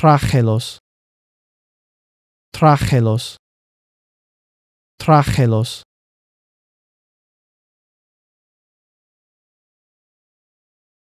trájelos, trájelos, trájelos.